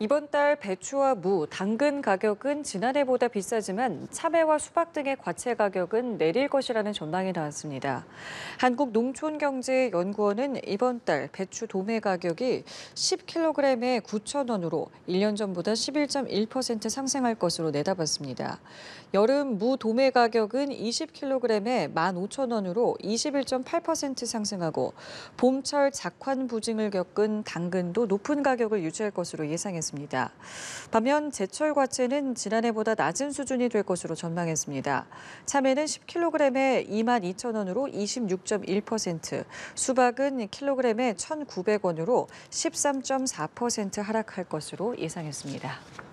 이번 달 배추와 무, 당근 가격은 지난해보다 비싸지만 참외와 수박 등의 과채 가격은 내릴 것이라는 전망이 나왔습니다. 한국농촌경제연구원은 이번 달 배추 도매 가격이 10kg에 9,000원으로 1년 전보다 11.1% 상승할 것으로 내다봤습니다. 여름 무 도매 가격은 20kg에 15,000원으로 21.8% 상승하고 봄철 작환 부증을 겪은 당근도 높은 가격을 유지할 것으로 예상했습니다. 나왔습니다. 반면 제철 과채는 지난해보다 낮은 수준이 될 것으로 전망했습니다. 참외는 10kg에 2만 2천 원으로 26.1%, 수박은 킬로에 1,900원으로 13.4% 하락할 것으로 예상했습니다.